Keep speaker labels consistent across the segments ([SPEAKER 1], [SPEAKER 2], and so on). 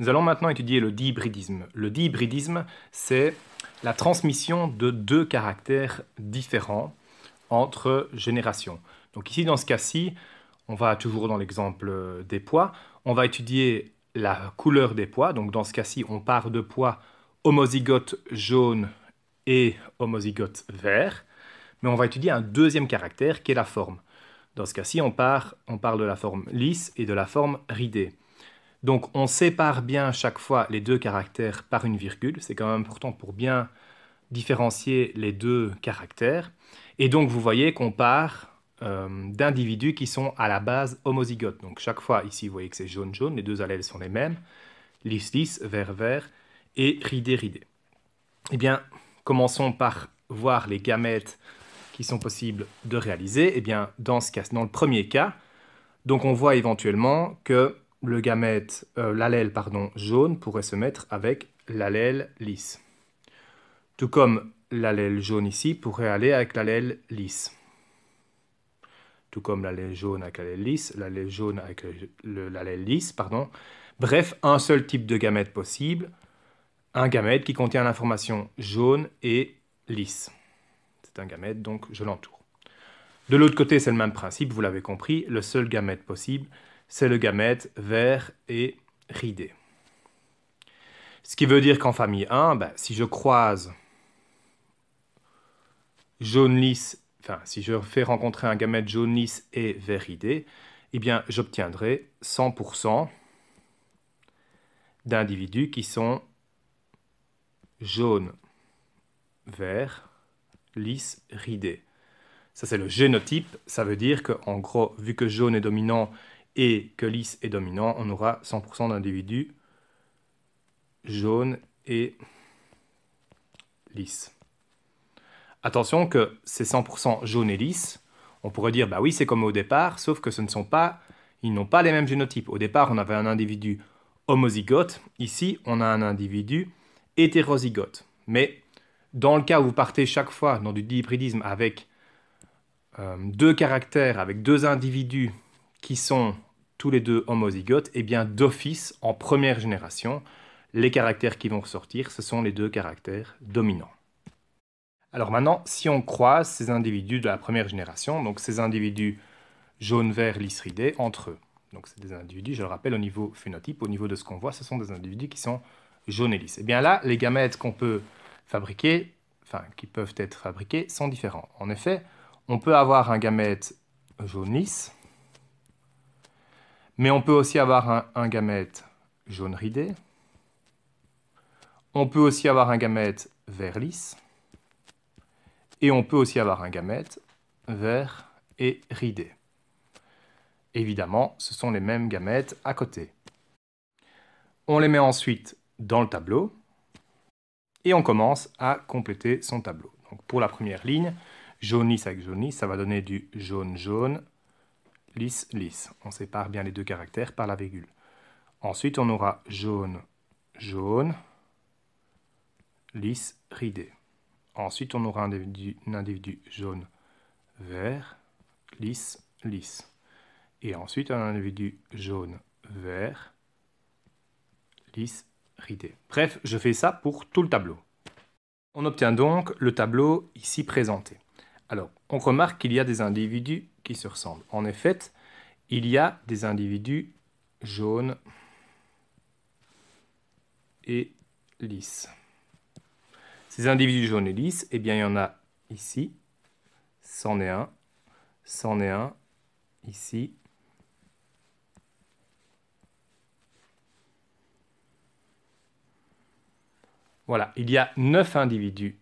[SPEAKER 1] Nous allons maintenant étudier le dihybridisme. Le dihybridisme, c'est la transmission de deux caractères différents entre générations. Donc ici, dans ce cas-ci, on va toujours dans l'exemple des pois. on va étudier la couleur des pois. Donc dans ce cas-ci, on part de poids homozygote jaune et homozygote vert, mais on va étudier un deuxième caractère qui est la forme. Dans ce cas-ci, on, part, on parle de la forme lisse et de la forme ridée. Donc on sépare bien chaque fois les deux caractères par une virgule, c'est quand même important pour bien différencier les deux caractères. Et donc vous voyez qu'on part euh, d'individus qui sont à la base homozygotes. Donc chaque fois ici vous voyez que c'est jaune-jaune, les deux allèles sont les mêmes, lisse-lisse, vert-vert et ridé-ridé. Eh bien, commençons par voir les gamètes qui sont possibles de réaliser. Eh bien, dans, ce cas, dans le premier cas, donc on voit éventuellement que le gamète, euh, l'allèle pardon, jaune pourrait se mettre avec l'allèle lisse. Tout comme l'allèle jaune ici pourrait aller avec l'allèle lisse. Tout comme l'allèle jaune avec l'allèle lisse, l'allèle jaune avec l'allèle lisse, pardon. Bref, un seul type de gamète possible, un gamète qui contient l'information jaune et lisse. C'est un gamète, donc je l'entoure. De l'autre côté, c'est le même principe, vous l'avez compris, le seul gamète possible, c'est le gamète vert et ridé. Ce qui veut dire qu'en famille 1, ben, si je croise jaune lisse, enfin si je fais rencontrer un gamète jaune lisse et vert ridé, eh bien j'obtiendrai 100% d'individus qui sont jaune, vert, lisse, ridé. Ça c'est le génotype, ça veut dire que en gros, vu que jaune est dominant, et que lisse est dominant, on aura 100% d'individus jaunes et lisses. Attention que ces 100% jaunes et lisses, on pourrait dire bah oui c'est comme au départ, sauf que ce ne sont pas, ils n'ont pas les mêmes génotypes. Au départ on avait un individu homozygote, ici on a un individu hétérozygote. Mais dans le cas où vous partez chaque fois dans du dihybridisme avec euh, deux caractères, avec deux individus qui sont tous les deux homozygotes, et eh bien d'office, en première génération, les caractères qui vont ressortir, ce sont les deux caractères dominants. Alors maintenant, si on croise ces individus de la première génération, donc ces individus jaune-vert lissridés entre eux, donc c'est des individus, je le rappelle, au niveau phénotype, au niveau de ce qu'on voit, ce sont des individus qui sont jaunes et lisses. Et eh bien là, les gamètes qu'on peut fabriquer, enfin qui peuvent être fabriqués, sont différents. En effet, on peut avoir un gamète jaune lisse mais on peut aussi avoir un, gamète jaune ridé. On peut aussi avoir un gamète vert lisse. Et on peut aussi avoir un gamète vert et ridé. Évidemment, ce sont les mêmes gamètes à côté. On les met ensuite dans le tableau et on commence à compléter son tableau. Donc pour la première ligne, jaune lisse avec jaune lisse, ça va donner du jaune jaune lisse, lisse. On sépare bien les deux caractères par la virgule. Ensuite, on aura jaune, jaune, lisse, ridé. Ensuite, on aura un individu, jaune, vert, lisse, lisse. Et ensuite, un individu jaune, vert, lisse, ridé. Bref, je fais ça pour tout le tableau. On obtient donc le tableau ici présenté. Alors, on remarque qu'il y a des individus se ressemblent. En effet, il y a des individus jaunes et lisses. Ces individus jaunes et lisses, eh bien, il y en a ici, c'en est un, c'en est un, ici, Voilà, il y a 9 individus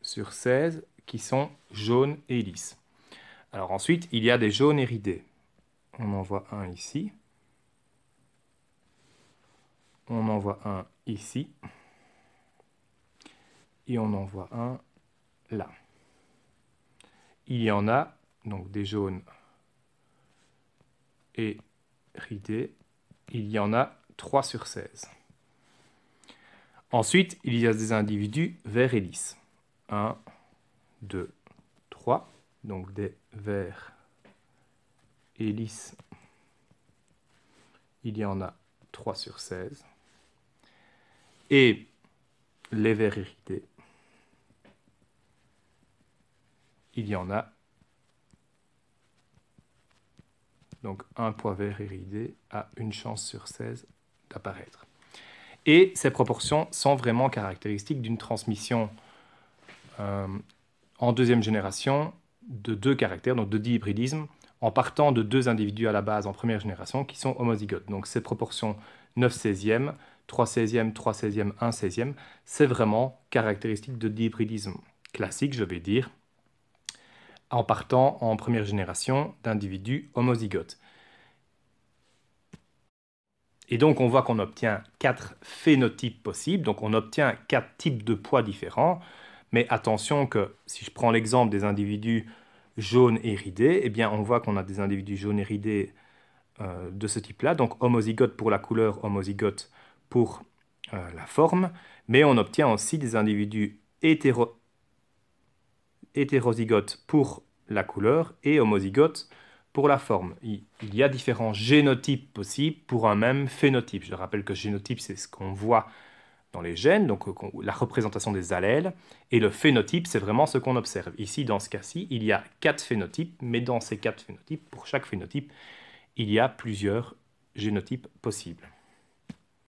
[SPEAKER 1] sur 16 qui sont jaunes et lisses. Alors ensuite, il y a des jaunes ridés. On en voit un ici. On en voit un ici. Et on en voit un là. Il y en a donc des jaunes et ridés. Il y en a 3 sur 16. Ensuite, il y a des individus verts et lisses. 1, 2, 3. Donc des vers hélices, il y en a 3 sur 16. Et les vers irrités, il y en a donc un poids vert iridé a une chance sur 16 d'apparaître. Et ces proportions sont vraiment caractéristiques d'une transmission euh, en deuxième génération de deux caractères, donc de dihybridisme, en partant de deux individus à la base en première génération qui sont homozygotes. Donc ces proportions 9 16e, 3 16e, 3 16e, 1 16e, c'est vraiment caractéristique de dihybridisme classique, je vais dire, en partant en première génération d'individus homozygotes. Et donc on voit qu'on obtient quatre phénotypes possibles, donc on obtient quatre types de poids différents. Mais attention que si je prends l'exemple des individus jaunes et ridés, eh bien on voit qu'on a des individus jaunes et ridés euh, de ce type-là, donc homozygote pour la couleur, homozygote pour euh, la forme, mais on obtient aussi des individus hétéro... hétérozygotes pour la couleur et homozygotes pour la forme. Il, y a différents génotypes possibles pour un même phénotype. Je rappelle que génotype, c'est ce qu'on voit les gènes, donc euh, la représentation des allèles, et le phénotype, c'est vraiment ce qu'on observe. Ici, dans ce cas-ci, il y a quatre phénotypes, mais dans ces quatre phénotypes, pour chaque phénotype, il y a plusieurs génotypes possibles.